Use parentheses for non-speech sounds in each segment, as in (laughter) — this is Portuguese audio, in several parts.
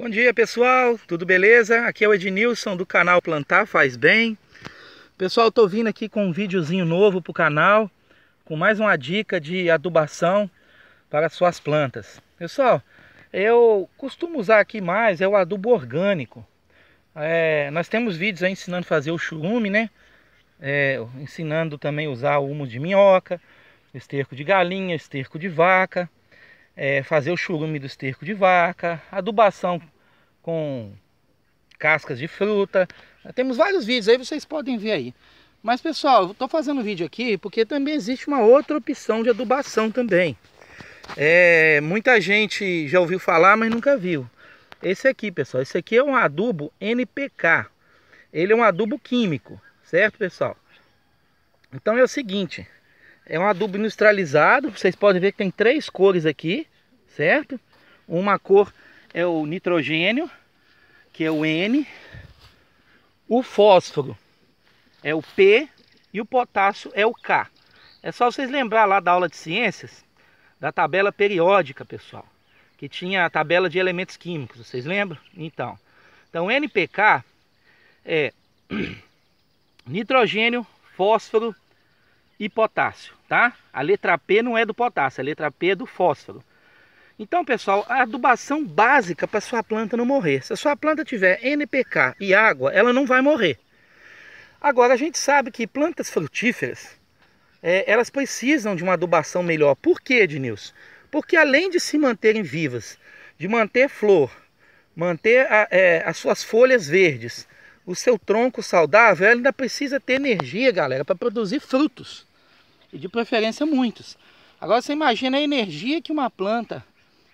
Bom dia pessoal, tudo beleza? Aqui é o Ednilson do canal Plantar Faz Bem. Pessoal, tô vindo aqui com um videozinho novo pro canal, com mais uma dica de adubação para suas plantas. Pessoal, eu costumo usar aqui mais é o adubo orgânico. É, nós temos vídeos aí ensinando a fazer o churume, né? É, ensinando também a usar o humo de minhoca, esterco de galinha, esterco de vaca é, fazer o churume do esterco de vaca, adubação com cascas de fruta. Temos vários vídeos aí, vocês podem ver aí. Mas pessoal, eu estou fazendo vídeo aqui porque também existe uma outra opção de adubação também. É, muita gente já ouviu falar, mas nunca viu. Esse aqui, pessoal, esse aqui é um adubo NPK. Ele é um adubo químico, certo, pessoal? Então é o seguinte, é um adubo industrializado, vocês podem ver que tem três cores aqui, certo? Uma cor é o nitrogênio, que é o N, o fósforo é o P e o potássio é o K. É só vocês lembrar lá da aula de ciências, da tabela periódica, pessoal, que tinha a tabela de elementos químicos, vocês lembram? Então, então NPK é (clears throat) nitrogênio, fósforo, e potássio, tá? A letra P não é do potássio, a letra P é do fósforo. Então, pessoal, a adubação básica para sua planta não morrer. Se a sua planta tiver NPK e água, ela não vai morrer. Agora, a gente sabe que plantas frutíferas, é, elas precisam de uma adubação melhor. Por quê, Ednilson? Porque além de se manterem vivas, de manter flor, manter a, é, as suas folhas verdes, o seu tronco saudável, ela ainda precisa ter energia, galera, para produzir frutos e de preferência muitos. Agora você imagina a energia que uma planta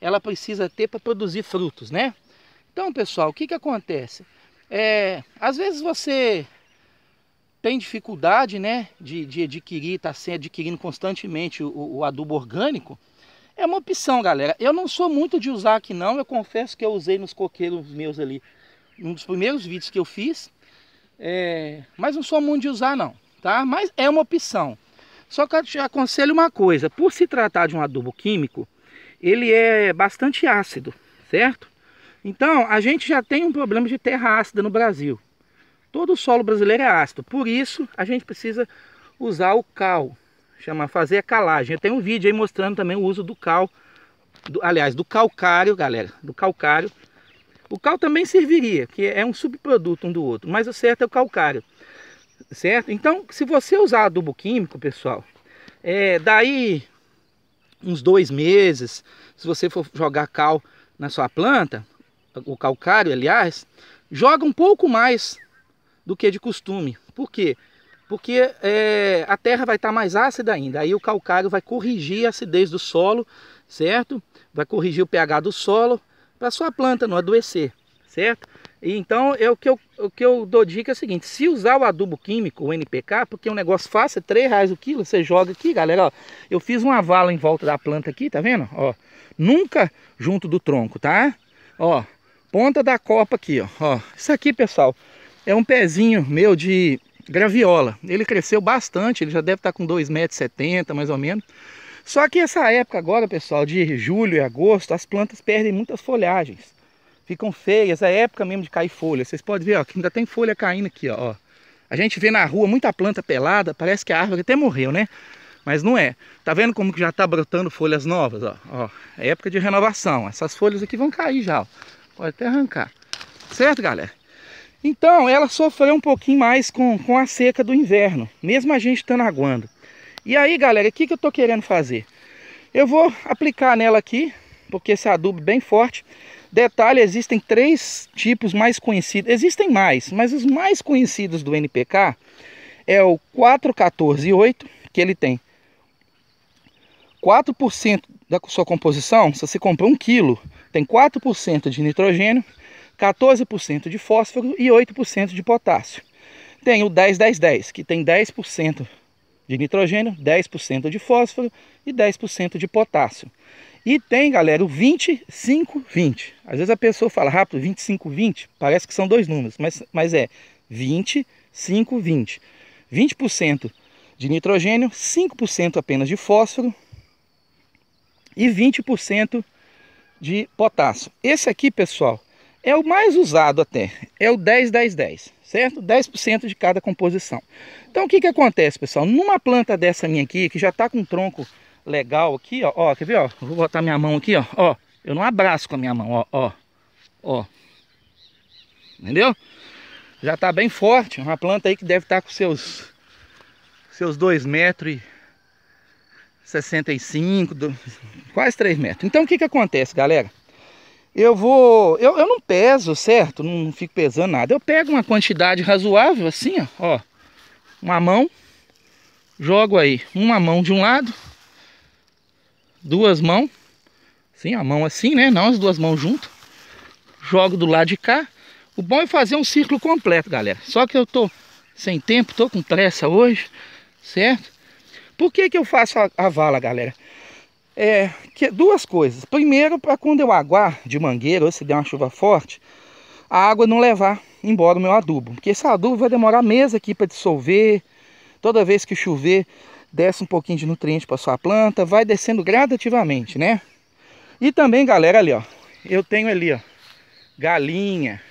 ela precisa ter para produzir frutos, né? Então, pessoal, o que, que acontece? É, às vezes você tem dificuldade né, de, de adquirir, está se adquirindo constantemente o, o, adubo orgânico, é uma opção, galera. Eu não sou muito de usar aqui não, eu confesso que eu usei nos coqueiros meus ali, um dos primeiros vídeos que eu fiz, é, mas não sou muito de usar não, tá? Mas é uma opção. Só que eu te aconselho uma coisa, por se tratar de um adubo químico, ele é bastante ácido, certo? Então, a gente já tem um problema de terra ácida no Brasil. Todo o solo brasileiro é ácido, por isso a gente precisa usar o cal, chama fazer a calagem. Eu tenho um vídeo aí mostrando também o uso do cal, do, aliás, do calcário, galera, do calcário. O cal também serviria, que é um subproduto um do outro, mas o certo é o calcário certo? Então, se você usar adubo químico, pessoal, é, daí uns dois meses, se você for jogar cal na sua planta, o calcário, aliás, joga um pouco mais do que de costume. Por quê? Porque é, a terra vai estar tá mais ácida ainda. Aí o calcário vai corrigir a acidez do solo, certo? Vai corrigir o pH do solo para sua planta não adoecer, certo? Então, é o, que eu, o que eu dou dica é o seguinte, se usar o adubo químico, o NPK, porque é um negócio fácil, é 3 reais o quilo, você joga aqui, galera, ó, eu fiz uma vala em volta da planta aqui, tá vendo? Ó, nunca junto do tronco, tá? Ó, ponta da copa aqui, ó, ó, isso aqui, pessoal, é um pezinho meu de graviola, ele cresceu bastante, ele já deve estar tá com 2,70m mais ou menos, só que essa época agora, pessoal, de julho e agosto, as plantas perdem muitas folhagens, ficam feias, é época mesmo de cair folha. Vocês podem ver ó, que ainda tem folha caindo aqui, ó. A gente vê na rua muita planta pelada, parece que a árvore até morreu, né? Mas não é. Tá vendo como que já tá brotando folhas novas, ó? ó é época de renovação. Essas folhas aqui vão cair já, ó. Pode até arrancar. Certo, galera? Então, ela sofreu um pouquinho mais com, com a seca do inverno, mesmo a gente estando aguando. E aí, galera, o que, que eu tô querendo fazer? Eu vou aplicar nela aqui, porque esse adubo é bem forte. Detalhe, existem três tipos mais conhecidos, existem mais, mas os mais conhecidos do NPK é o 4148, que ele tem 4% da sua composição, se você compra um quilo, tem 4% de nitrogênio, 14% de fósforo e 8% de potássio. Tem o 10-10-10, que tem 10% de nitrogênio, 10% de fósforo e 10% de potássio. E tem, galera, o 2520. Às vezes a pessoa fala rápido, 2520, parece que são dois números, mas, mas é 2520 20. 20% de nitrogênio, 5% apenas de fósforo e 20% de potássio. Esse aqui, pessoal, é o mais usado até, é o 10, 10, 10, certo? 10% de cada composição. Então o que, que acontece, pessoal? Numa planta dessa minha aqui, que já está com tronco legal aqui, ó. Ó, quer ver, ó? Vou botar minha mão aqui, ó. Ó, eu não abraço com a minha mão, ó, ó. Ó. Entendeu? Já tá bem forte. Uma planta aí que deve estar tá com seus... Seus 2 metros e... 65, do, quase 3 metros. Então o que que acontece, galera? Eu vou... Eu, eu não peso, certo? Não, não fico pesando nada. Eu pego uma quantidade razoável, assim, ó. Uma mão. Jogo aí uma mão de um lado duas mãos, sim, a mão assim, né? Não as duas mãos junto. Jogo do lado de cá. O bom é fazer um círculo completo, galera. Só que eu tô sem tempo, tô com pressa hoje, certo? Por que que eu faço a, a vala, galera? É, que, duas coisas. Primeiro, para quando eu aguar de mangueira, ou se der uma chuva forte, a água não levar embora o meu adubo. Porque esse adubo vai demorar meses aqui para dissolver. Toda vez que chover, desce um pouquinho de nutriente para sua planta, vai descendo gradativamente, né? E também, galera, ali, ó, eu tenho ali, ó, galinha.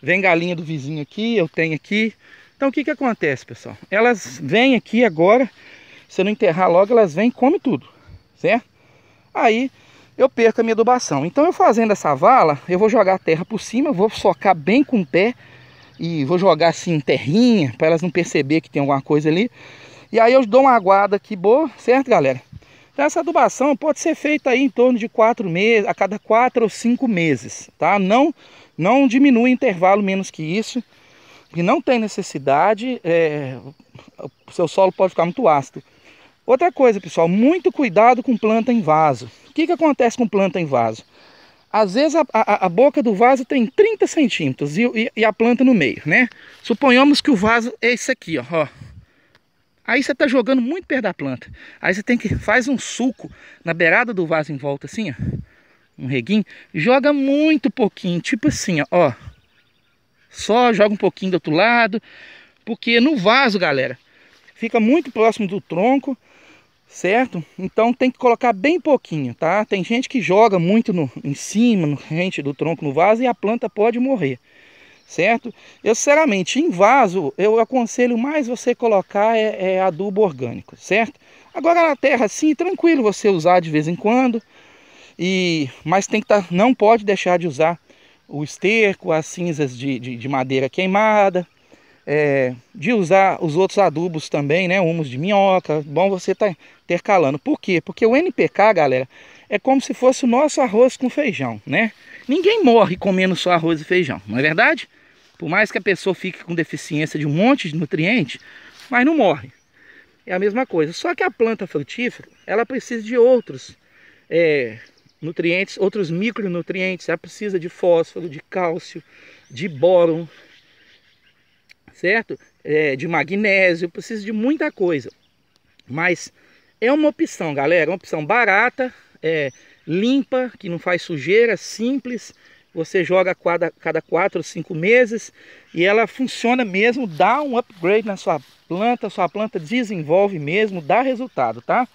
Vem galinha do vizinho aqui, eu tenho aqui. Então, o que que acontece, pessoal? Elas vêm aqui agora, se eu não enterrar logo, elas vêm e comem tudo, certo? Aí, eu perco a minha adubação. Então, eu fazendo essa vala, eu vou jogar a terra por cima, vou socar bem com o pé e vou jogar assim terrinha para elas não perceber que tem alguma coisa ali. E aí eu dou uma aguada aqui boa, certo, galera? Então essa adubação pode ser feita aí em torno de quatro meses, a cada quatro ou cinco meses, tá? Não, não diminui intervalo menos que isso, E não tem necessidade, é, o seu solo pode ficar muito ácido. Outra coisa, pessoal, muito cuidado com planta em vaso. O que, que acontece com planta em vaso? Às vezes a, a, a boca do vaso tem 30 centímetros e, e, e, a planta no meio, né? Suponhamos que o vaso é isso aqui, ó. ó. Aí você tá jogando muito perto da planta. Aí você tem que faz um suco na beirada do vaso em volta assim, ó. Um reguinho, joga muito pouquinho, tipo assim, ó. Só joga um pouquinho do outro lado, porque no vaso, galera, fica muito próximo do tronco, certo? Então tem que colocar bem pouquinho, tá? Tem gente que joga muito no, em cima, no rente do tronco, no vaso, e a planta pode morrer certo? Eu, sinceramente, em vaso, eu aconselho mais você colocar é, é adubo orgânico, certo? Agora na terra, sim, tranquilo você usar de vez em quando, e mas tem que estar, tá, não pode deixar de usar o esterco, as cinzas de, de, de madeira queimada, é, de usar os outros adubos também, né? Humus de minhoca, bom você tá intercalando. Por quê? Porque o NPK, galera, é como se fosse o nosso arroz com feijão, né? Ninguém morre comendo só arroz e feijão, não é verdade? Por mais que a pessoa fique com deficiência de um monte de nutrientes, mas não morre. É a mesma coisa. Só que a planta frutífera, ela precisa de outros é, nutrientes, outros micronutrientes. Ela precisa de fósforo, de cálcio, de boro, certo? É, de magnésio, precisa de muita coisa. Mas é uma opção, galera, uma opção barata, é, limpa, que não faz sujeira, simples, você joga cada, cada quatro ou cinco meses e ela funciona mesmo, dá um upgrade na sua planta, sua planta desenvolve mesmo, dá resultado, tá?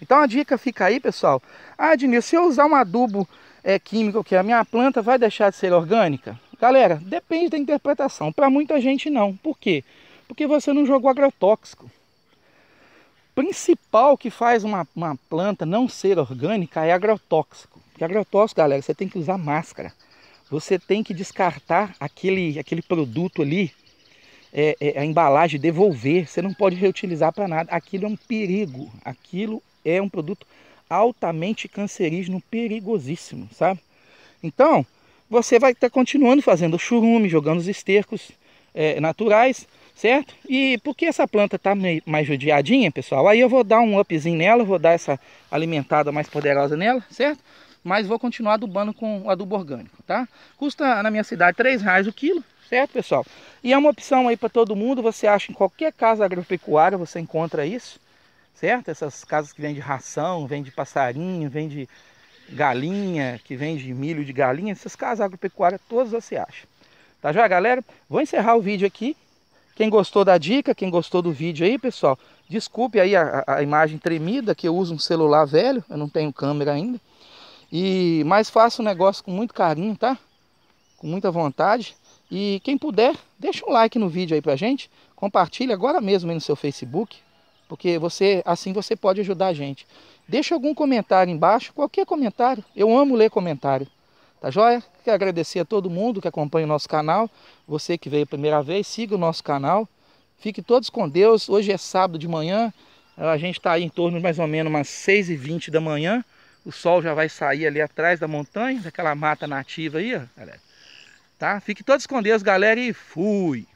Então a dica fica aí, pessoal. Ah, Diniz, se eu usar um adubo é, químico que a minha planta vai deixar de ser orgânica? Galera, depende da interpretação. Para muita gente não. Por quê? Porque você não jogou agrotóxico principal que faz uma, uma, planta não ser orgânica é agrotóxico. Porque agrotóxico, galera, você tem que usar máscara você tem que descartar aquele, aquele produto ali, é, é, a embalagem, devolver. Você não pode reutilizar para nada. Aquilo é um perigo. Aquilo é um produto altamente cancerígeno, perigosíssimo, sabe? Então, você vai estar tá continuando fazendo churume, jogando os estercos é, naturais, certo? E porque essa planta está mais judiadinha, pessoal, aí eu vou dar um upzinho nela, vou dar essa alimentada mais poderosa nela, certo? mas vou continuar adubando com o adubo orgânico, tá? Custa na minha cidade 3 reais o quilo, certo, pessoal? E é uma opção aí para todo mundo, você acha em qualquer casa agropecuária, você encontra isso, certo? Essas casas que vendem ração, vende passarinho, vende galinha, que vende milho de galinha, essas casas agropecuárias todas você acha. Tá já, galera? Vou encerrar o vídeo aqui. Quem gostou da dica, quem gostou do vídeo aí, pessoal, desculpe aí a, a imagem tremida, que eu uso um celular velho, eu não tenho câmera ainda. E mais faça o negócio com muito carinho, tá? Com muita vontade. E quem puder, deixa um like no vídeo aí pra gente. Compartilha agora mesmo aí no seu Facebook, porque você assim você pode ajudar a gente. Deixa algum comentário embaixo, qualquer comentário. Eu amo ler comentário. Tá joia? Quero agradecer a todo mundo que acompanha o nosso canal. Você que veio a primeira vez, siga o nosso canal. Fique todos com Deus. Hoje é sábado de manhã. A gente está em torno de mais ou menos umas 6h20 da manhã. O sol já vai sair ali atrás da montanha, daquela mata nativa aí, ó, galera. Tá? Fique todos com Deus, galera, e fui!